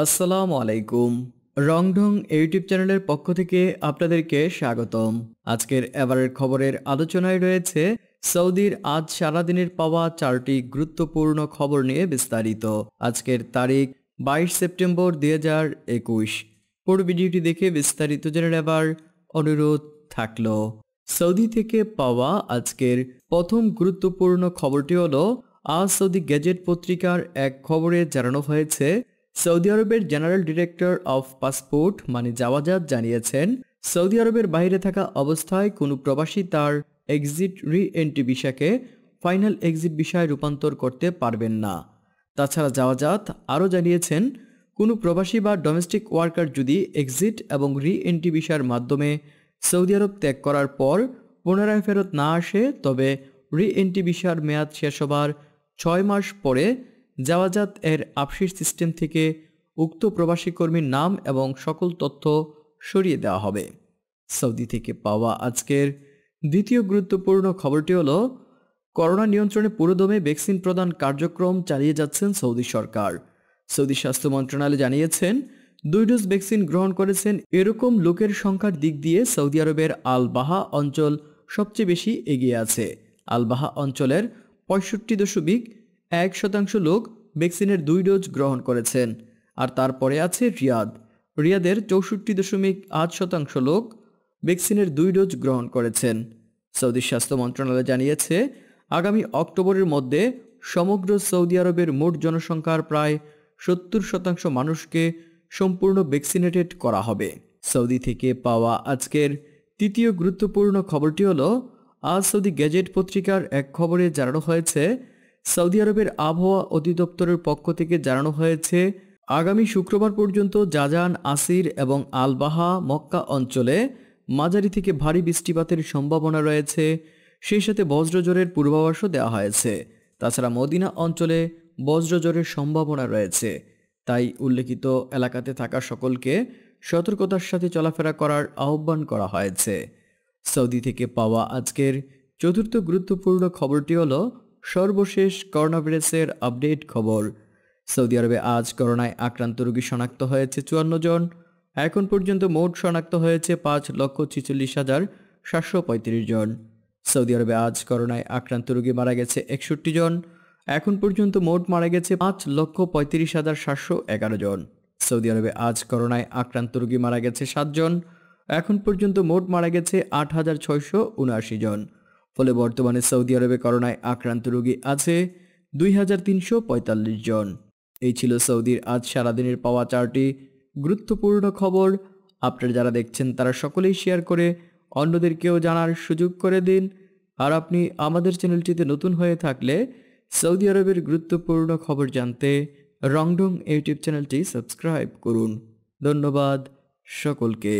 আসসালামু আলাইকুম রংঢং ইউটিউব চ্যানেলের পক্ষ থেকে আপনাদেরকে স্বাগতম আজকের এবারের খবরের আলোচনায় রয়েছে সৌদির আজ সারাদিনের পাওয়া চারটি গুরুত্বপূর্ণ খবর নিয়ে বিস্তারিত আজকের তারিখ বাইশ সেপ্টেম্বর দুই হাজার একুশ পুরো ভিডিওটি দেখে বিস্তারিত জেনে নেবার অনুরোধ থাকল সৌদি থেকে পাওয়া আজকের প্রথম গুরুত্বপূর্ণ খবরটি হলো আজ সৌদি গেজেট পত্রিকার এক খবরে জানানো হয়েছে সৌদি আরবের জেনারেল ডিরেক্টর অফ পাসপোর্ট মানে জাওয়াজাদ জানিয়েছেন সৌদি আরবের বাইরে থাকা অবস্থায় কোনো প্রবাসী তার এক্সিট রি এন্ট্রি ভিসাকে ফাইনাল এক্সিট বিষয়ে রূপান্তর করতে পারবেন না তাছাড়া জাওয়াজাত আরও জানিয়েছেন কোনো প্রবাসী বা ডোমেস্টিক ওয়ার্কার যদি এক্সিট এবং রি এন্ট্রি ভিসার মাধ্যমে সৌদি আরব ত্যাগ করার পর পুনরায় ফেরত না আসে তবে রি এন্ট্রি ভিসার মেয়াদ শেষ হবার ছয় মাস পরে জাওয়াজাত এর আফসিস সিস্টেম থেকে উক্ত প্রবাসী কর্মীর নাম এবং সকল তথ্য সরিয়ে দেওয়া হবে সৌদি থেকে পাওয়া আজকের দ্বিতীয় গুরুত্বপূর্ণ খবরটি হলো করোনা নিয়ন্ত্রণে পুরোদমে ভ্যাকসিন প্রদান কার্যক্রম চালিয়ে যাচ্ছেন সৌদি সরকার সৌদি স্বাস্থ্য মন্ত্রণালয় জানিয়েছেন দুই ডোজ ভ্যাকসিন গ্রহণ করেছেন এরকম লোকের সংখ্যার দিক দিয়ে সৌদি আরবের আলবাহা অঞ্চল সবচেয়ে বেশি এগিয়ে আছে আলবাহা অঞ্চলের পঁয়ষট্টি দশমিক এক শতাংশ লোক ভ্যাকসিনের দুই ডোজ গ্রহণ করেছেন আর তারপরে আছে রিয়াদ রিয়াদের চৌষট্টি দশমিক আট শতাংশ লোক ভ্যাকসিনের দুই ডোজ গ্রহণ করেছেন সৌদি স্বাস্থ্য মন্ত্রণালয় জানিয়েছে আগামী অক্টোবরের মধ্যে সমগ্র সৌদি আরবের মোট জনসংখ্যার প্রায় সত্তর শতাংশ মানুষকে সম্পূর্ণ ভ্যাকসিনেটেড করা হবে সৌদি থেকে পাওয়া আজকের তৃতীয় গুরুত্বপূর্ণ খবরটি হলো আজ সৌদি গ্যাজেট পত্রিকার এক খবরে জানানো হয়েছে সৌদি আরবের আবহাওয়া অধিদপ্তরের পক্ষ থেকে জানানো হয়েছে আগামী শুক্রবার পর্যন্ত জাজান আসির এবং আলবাহা মক্কা অঞ্চলে মাঝারি থেকে ভারী বৃষ্টিপাতের সম্ভাবনা রয়েছে সেই সাথে বজ্রজোরের পূর্বাভাসও দেওয়া হয়েছে তাছাড়া মদিনা অঞ্চলে বজ্রজোরের সম্ভাবনা রয়েছে তাই উল্লেখিত এলাকাতে থাকা সকলকে সতর্কতার সাথে চলাফেরা করার আহ্বান করা হয়েছে সৌদি থেকে পাওয়া আজকের চতুর্থ গুরুত্বপূর্ণ খবরটি হলো সর্বশেষ করোনা ভাইরাসের আপডেট খবর সৌদি আরবে আজ করোনায় আক্রান্ত রোগী শনাক্ত হয়েছে চুয়ান্ন জন এখন পর্যন্ত মোট শনাক্ত হয়েছে পাঁচ লক্ষ ছিচল্লিশ হাজার সাতশো পঁয়ত্রিশ জন সৌদি আরবে আজ করোনায় আক্রান্ত রোগী মারা গেছে একষট্টি জন এখন পর্যন্ত মোট মারা গেছে পাঁচ লক্ষ পঁয়ত্রিশ হাজার সাতশো এগারো জন সৌদি আরবে আজ করোনায় আক্রান্ত রোগী মারা গেছে সাতজন এখন পর্যন্ত মোট মারা গেছে আট হাজার ছয়শো উনআশি জন ফলে বর্তমানে সৌদি আরবে করোনায় আক্রান্ত রোগী আছে দুই জন এই ছিল সৌদির আজ সারাদিনের পাওয়া চারটি গুরুত্বপূর্ণ খবর আপনারা যারা দেখছেন তারা সকলেই শেয়ার করে অন্যদেরকেও জানার সুযোগ করে দিন আর আপনি আমাদের চ্যানেলটিতে নতুন হয়ে থাকলে সৌদি আরবের গুরুত্বপূর্ণ খবর জানতে রংডং ইউটিউব চ্যানেলটি সাবস্ক্রাইব করুন ধন্যবাদ সকলকে